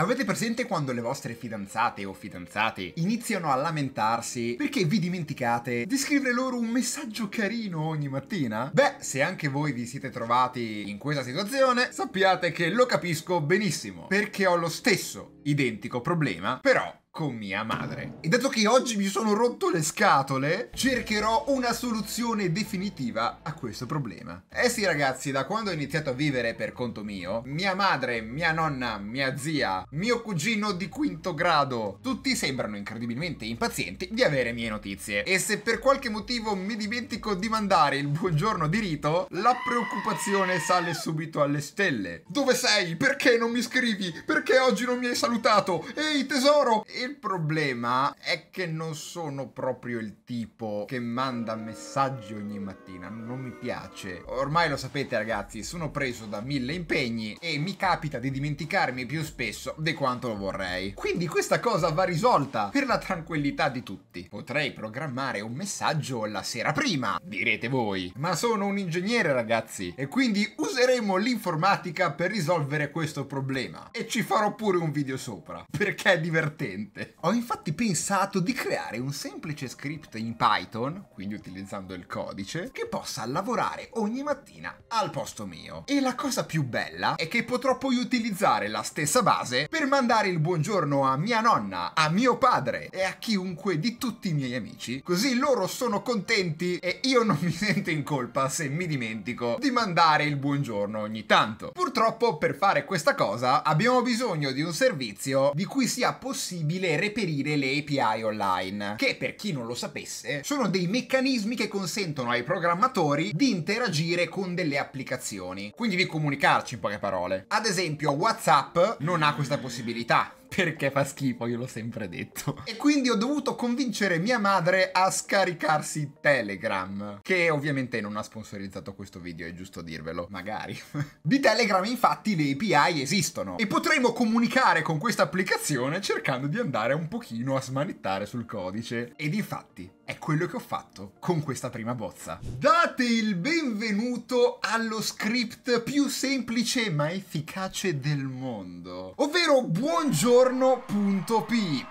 Avete presente quando le vostre fidanzate o fidanzati iniziano a lamentarsi perché vi dimenticate di scrivere loro un messaggio carino ogni mattina? Beh, se anche voi vi siete trovati in questa situazione, sappiate che lo capisco benissimo, perché ho lo stesso identico problema, però con mia madre. E dato che oggi mi sono rotto le scatole, cercherò una soluzione definitiva a questo problema. Eh sì ragazzi, da quando ho iniziato a vivere per conto mio, mia madre, mia nonna, mia zia, mio cugino di quinto grado, tutti sembrano incredibilmente impazienti di avere mie notizie. E se per qualche motivo mi dimentico di mandare il buongiorno di rito, la preoccupazione sale subito alle stelle. Dove sei? Perché non mi scrivi? Perché oggi non mi hai salutato? Ehi tesoro! Il problema è che non sono proprio il tipo che manda messaggi ogni mattina, non mi piace. Ormai lo sapete ragazzi, sono preso da mille impegni e mi capita di dimenticarmi più spesso di quanto lo vorrei. Quindi questa cosa va risolta per la tranquillità di tutti. Potrei programmare un messaggio la sera prima, direte voi. Ma sono un ingegnere ragazzi e quindi useremo l'informatica per risolvere questo problema. E ci farò pure un video sopra, perché è divertente divertente. Ho infatti pensato di creare un semplice script in Python, quindi utilizzando il codice, che possa lavorare ogni mattina al posto mio. E la cosa più bella è che potrò poi utilizzare la stessa base per mandare il buongiorno a mia nonna, a mio padre e a chiunque di tutti i miei amici, così loro sono contenti e io non mi sento in colpa se mi dimentico di mandare il buongiorno ogni tanto. Purtroppo per fare questa cosa abbiamo bisogno di un servizio di cui sia possibile possibile reperire le API online, che per chi non lo sapesse sono dei meccanismi che consentono ai programmatori di interagire con delle applicazioni, quindi di comunicarci in poche parole. Ad esempio WhatsApp non ha questa possibilità, perché fa schifo, io l'ho sempre detto. E quindi ho dovuto convincere mia madre a scaricarsi Telegram, che ovviamente non ha sponsorizzato questo video, è giusto dirvelo, magari. Di Telegram infatti le API esistono e potremo comunicare con questa applicazione cercando di andare un pochino a smanettare sul codice. Ed infatti è quello che ho fatto con questa prima bozza. Date il benvenuto allo script più semplice ma efficace del mondo, ovvero buongiorno contorno.py.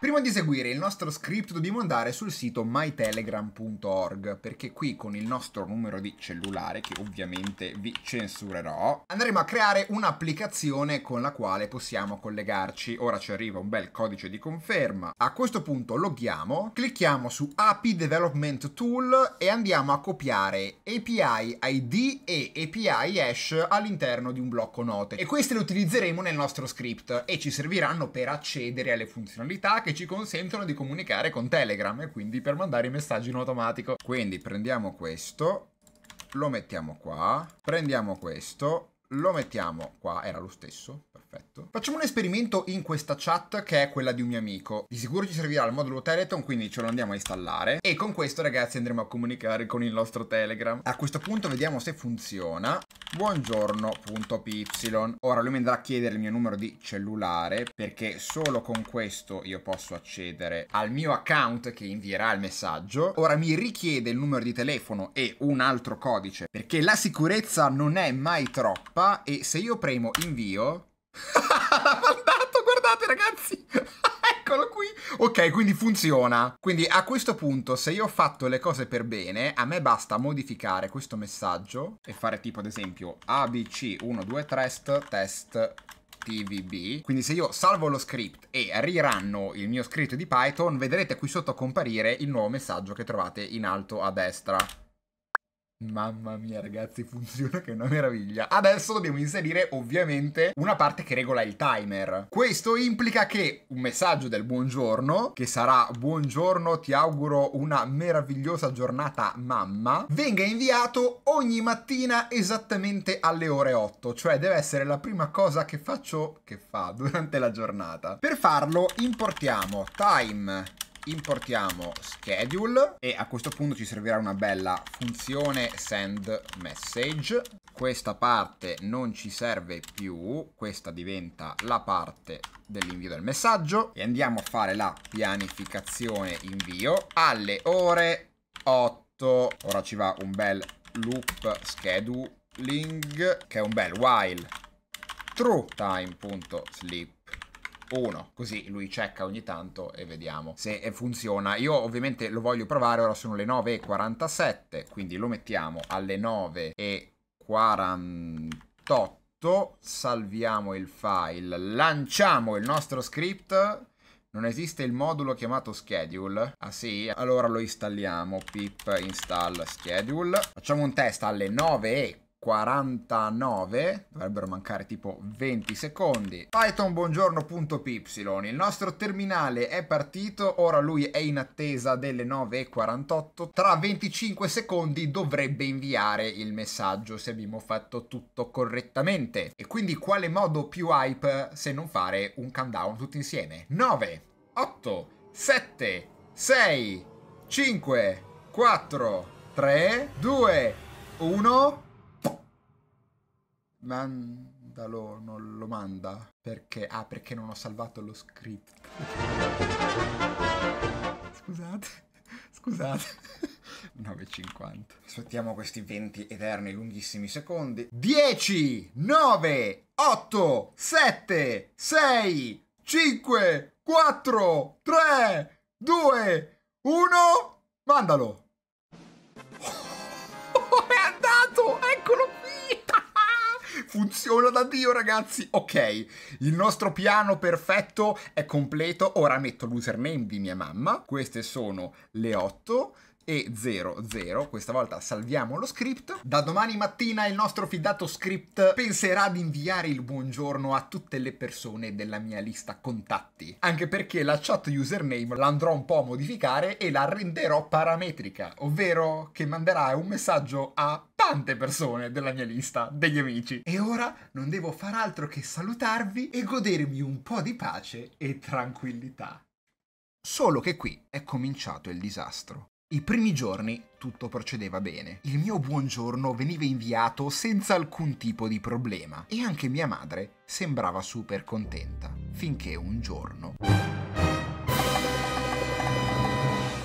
Prima di seguire il nostro script dobbiamo andare sul sito mytelegram.org perché qui con il nostro numero di cellulare, che ovviamente vi censurerò, andremo a creare un'applicazione con la quale possiamo collegarci. Ora ci arriva un bel codice di conferma. A questo punto loghiamo, clicchiamo su API Development Tool e andiamo a copiare API ID e API hash all'interno di un blocco note. E queste le utilizzeremo nel nostro script e ci serviranno per accedere alle funzionalità che ci consentono di comunicare con Telegram e quindi per mandare i messaggi in automatico. Quindi prendiamo questo, lo mettiamo qua, prendiamo questo, lo mettiamo qua, era lo stesso, perfetto. Facciamo un esperimento in questa chat che è quella di un mio amico. Di sicuro ci servirà il modulo Teleton, quindi ce lo andiamo a installare. E con questo ragazzi andremo a comunicare con il nostro Telegram. A questo punto vediamo se funziona buongiorno.py. Ora lui mi andrà a chiedere il mio numero di cellulare perché solo con questo io posso accedere al mio account che invierà il messaggio. Ora mi richiede il numero di telefono e un altro codice perché la sicurezza non è mai troppa e se io premo invio... L'ha mandato, guardate ragazzi! eccolo qui. Ok, quindi funziona. Quindi a questo punto, se io ho fatto le cose per bene, a me basta modificare questo messaggio e fare tipo, ad esempio, abc123 test TVB. Quindi se io salvo lo script e riranno il mio script di Python, vedrete qui sotto comparire il nuovo messaggio che trovate in alto a destra. Mamma mia ragazzi, funziona che è una meraviglia. Adesso dobbiamo inserire ovviamente una parte che regola il timer. Questo implica che un messaggio del buongiorno, che sarà buongiorno, ti auguro una meravigliosa giornata mamma, venga inviato ogni mattina esattamente alle ore 8, cioè deve essere la prima cosa che faccio, che fa durante la giornata. Per farlo importiamo time importiamo schedule e a questo punto ci servirà una bella funzione send message. Questa parte non ci serve più, questa diventa la parte dell'invio del messaggio e andiamo a fare la pianificazione invio alle ore 8. Ora ci va un bel loop scheduling che è un bel while true time.sleep 1. Così lui checca ogni tanto e vediamo se eh, funziona. Io ovviamente lo voglio provare, ora sono le 9.47, quindi lo mettiamo alle 9.48. Salviamo il file, lanciamo il nostro script. Non esiste il modulo chiamato schedule? Ah sì? Allora lo installiamo, pip install schedule. Facciamo un test alle 9.48. 49, dovrebbero mancare tipo 20 secondi. Python buongiorno.py, il nostro terminale è partito, ora lui è in attesa delle 9.48, tra 25 secondi dovrebbe inviare il messaggio se abbiamo fatto tutto correttamente. E quindi quale modo più hype se non fare un countdown tutti insieme? 9, 8, 7, 6, 5, 4, 3, 2, 1... Mandalo, non lo manda. Perché? Ah, perché non ho salvato lo script. Scusate, scusate. 9,50. Aspettiamo questi 20 eterni lunghissimi secondi. 10, 9, 8, 7, 6, 5, 4, 3, 2, 1. Mandalo! Funziona da Dio, ragazzi. Ok, il nostro piano perfetto è completo. Ora metto l'username di mia mamma. Queste sono le 8 e 00. Questa volta salviamo lo script. Da domani mattina il nostro fidato script penserà di inviare il buongiorno a tutte le persone della mia lista contatti. Anche perché la chat username l'andrò un po' a modificare e la renderò parametrica, ovvero che manderà un messaggio a tante persone della mia lista degli amici. E ora non devo far altro che salutarvi e godermi un po' di pace e tranquillità. Solo che qui è cominciato il disastro. I primi giorni tutto procedeva bene. Il mio buongiorno veniva inviato senza alcun tipo di problema e anche mia madre sembrava super contenta, finché un giorno...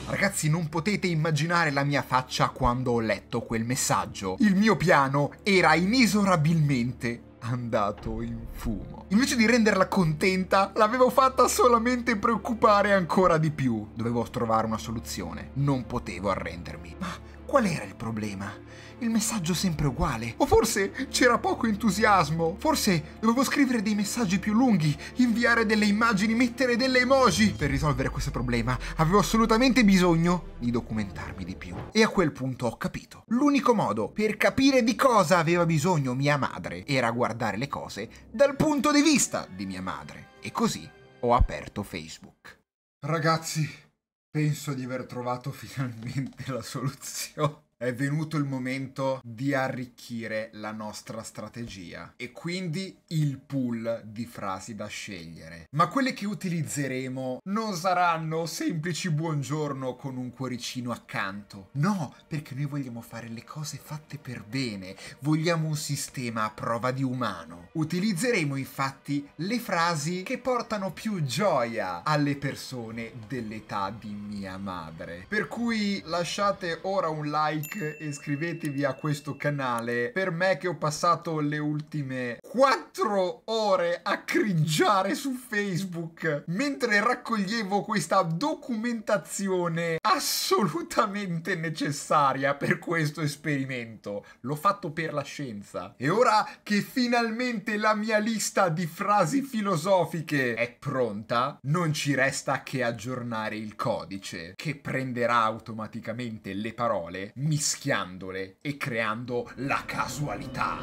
Ragazzi, non potete immaginare la mia faccia quando ho letto quel messaggio. Il mio piano era inesorabilmente andato in fumo. Invece di renderla contenta, l'avevo fatta solamente preoccupare ancora di più. Dovevo trovare una soluzione. Non potevo arrendermi. Ma Qual era il problema? Il messaggio sempre uguale. O forse c'era poco entusiasmo. Forse dovevo scrivere dei messaggi più lunghi, inviare delle immagini, mettere delle emoji. Per risolvere questo problema avevo assolutamente bisogno di documentarmi di più. E a quel punto ho capito. L'unico modo per capire di cosa aveva bisogno mia madre era guardare le cose dal punto di vista di mia madre. E così ho aperto Facebook. Ragazzi, penso di aver trovato finalmente la soluzione è venuto il momento di arricchire la nostra strategia e quindi il pool di frasi da scegliere. Ma quelle che utilizzeremo non saranno semplici buongiorno con un cuoricino accanto. No, perché noi vogliamo fare le cose fatte per bene, vogliamo un sistema a prova di umano. Utilizzeremo infatti le frasi che portano più gioia alle persone dell'età di mia madre. Per cui lasciate ora un like like e iscrivetevi a questo canale. Per me che ho passato le ultime 4 ore a cringiare su Facebook mentre raccoglievo questa documentazione assolutamente necessaria per questo esperimento. L'ho fatto per la scienza. E ora che finalmente la mia lista di frasi filosofiche è pronta, non ci resta che aggiornare il codice che prenderà automaticamente le parole, mi mischiandole e creando la casualità.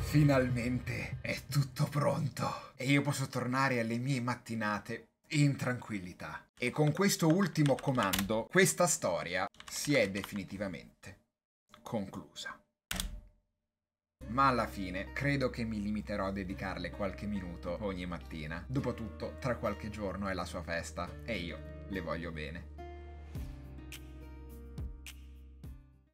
Finalmente è tutto pronto e io posso tornare alle mie mattinate in tranquillità. E con questo ultimo comando questa storia si è definitivamente conclusa ma alla fine credo che mi limiterò a dedicarle qualche minuto ogni mattina. Dopotutto, tra qualche giorno è la sua festa e io le voglio bene.